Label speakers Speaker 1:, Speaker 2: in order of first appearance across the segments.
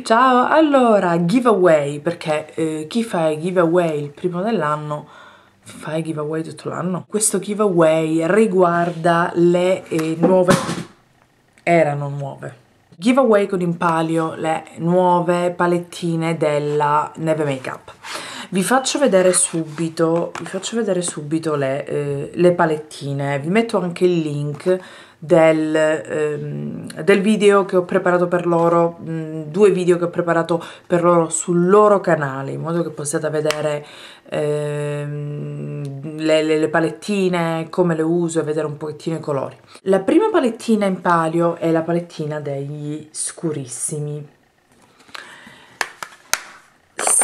Speaker 1: Ciao, allora, giveaway, perché eh, chi fa giveaway il primo dell'anno fa giveaway tutto l'anno. Questo giveaway riguarda le eh, nuove... erano nuove. Giveaway con in palio le nuove palettine della Neve Makeup vi faccio vedere subito, faccio vedere subito le, eh, le, palettine vi metto anche il link del, ehm, del video che ho preparato per loro mh, mm, due video che ho preparato per loro sul loro canale in modo che possiate vedere ehm, le, le, le palettine come le uso e vedere un pochettino i colori la prima palettina in palio è la palettina degli scurissimi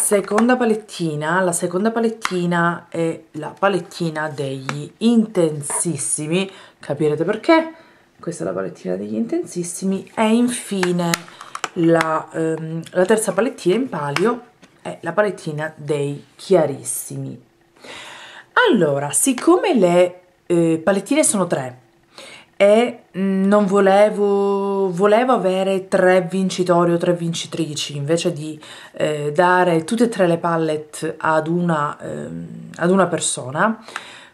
Speaker 1: seconda palettina la seconda palettina è la palettina degli intensissimi capirete perché questa è la palettina degli intensissimi e infine la, ehm, la terza palettina in palio è la palettina dei chiarissimi allora siccome le eh, palettine sono tre e mm, non volevo volevo avere tre vincitori o tre vincitrici invece di eh, dare tutte e tre le palette ad una, ehm, ad una persona,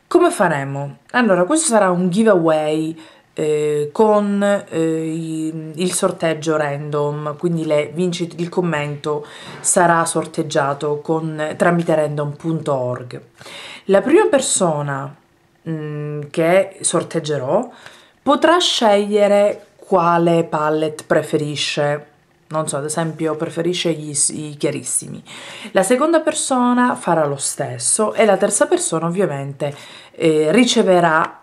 Speaker 1: come faremo? Allora, questo sarà un giveaway eh, con eh, il sorteggio random, quindi le vincite, il commento sarà sorteggiato con, tramite random.org. La prima persona mh, mm, che sorteggerò potrà scegliere quale palette preferisce. Non so, ad esempio preferisce gli, i chiarissimi. La seconda persona farà lo stesso e la terza persona ovviamente eh, riceverà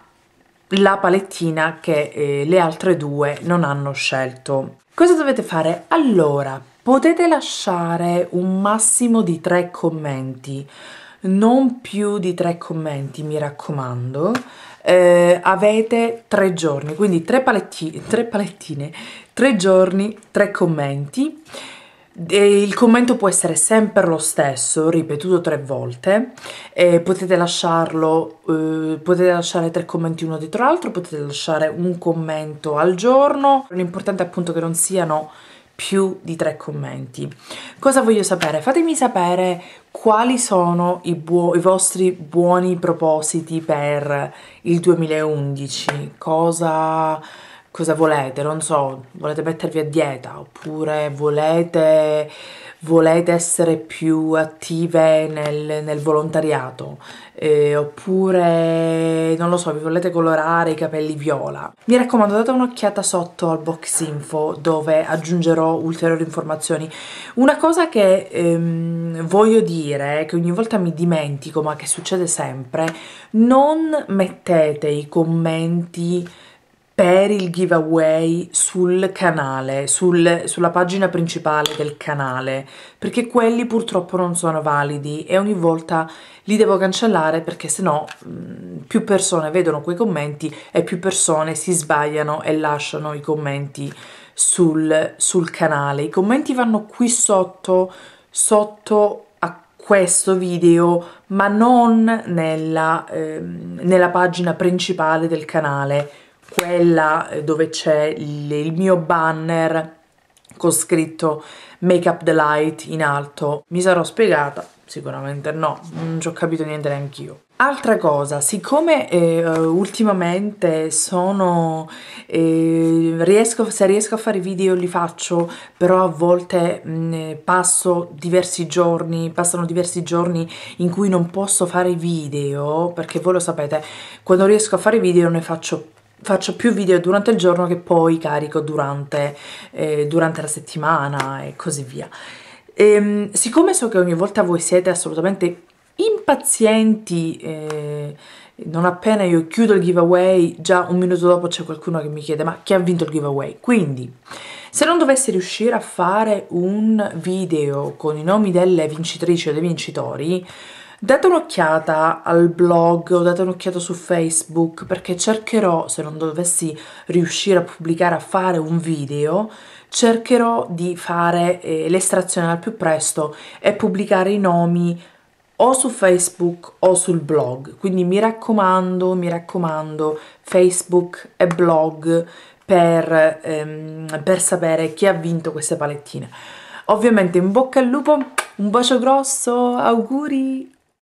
Speaker 1: la palettina che eh, le altre due non hanno scelto. Cosa dovete fare? Allora, potete lasciare un massimo di tre commenti, non più di tre commenti, mi raccomando eh, avete tre giorni, quindi tre, paletti, tre palettine, tre giorni, tre commenti. E il commento può essere sempre lo stesso, ripetuto tre volte, eh, potete lasciarlo, eh, potete lasciare tre commenti uno dietro l'altro, potete lasciare un commento al giorno, l'importante è appunto che non siano più di tre commenti. Cosa voglio sapere? Fatemi sapere quali sono i, i, vostri buoni propositi per il 2011, cosa cosa volete, non so, volete mettervi a dieta oppure volete, volete essere più attive nel, nel volontariato eh, oppure, non lo so, vi volete colorare i capelli viola. Mi raccomando date un'occhiata sotto al box info dove aggiungerò ulteriori informazioni. Una cosa che ehm, voglio dire, che ogni volta mi dimentico ma che succede sempre, non mettete i commenti per il giveaway sul canale, sul, sulla pagina principale del canale, perché quelli purtroppo non sono validi e ogni volta li devo cancellare perché sennò mh, più persone vedono quei commenti e più persone si sbagliano e lasciano i commenti sul, sul canale. I commenti vanno qui sotto, sotto a questo video ma non nella, ehm, nella pagina principale del canale quella eh, dove c'è il, mio banner con scritto Make Up The Light in alto. Mi sarò spiegata? Sicuramente no, non ci ho capito niente neanch'io. Altra cosa, siccome eh, ultimamente sono, eh, riesco, se riesco a fare video li faccio, però a volte mh, mm, passo diversi giorni, passano diversi giorni in cui non posso fare video, perché voi lo sapete, quando riesco a fare video ne faccio faccio più video durante il giorno che poi carico durante, eh, durante la settimana e così via. E, ehm, siccome so che ogni volta voi siete assolutamente impazienti eh, non appena io chiudo il giveaway già un minuto dopo c'è qualcuno che mi chiede ma chi ha vinto il giveaway quindi se non dovessi riuscire a fare un video con i nomi delle vincitrici o dei vincitori Date un'occhiata al blog o date un'occhiata su Facebook perché cercherò, se non dovessi riuscire a pubblicare, a fare un video, cercherò di fare eh, l'estrazione al più presto e pubblicare i nomi o su Facebook o sul blog. Quindi mi raccomando, mi raccomando, Facebook e blog per, ehm, per sapere chi ha vinto queste palettine. Ovviamente in bocca al lupo, un bacio grosso, auguri!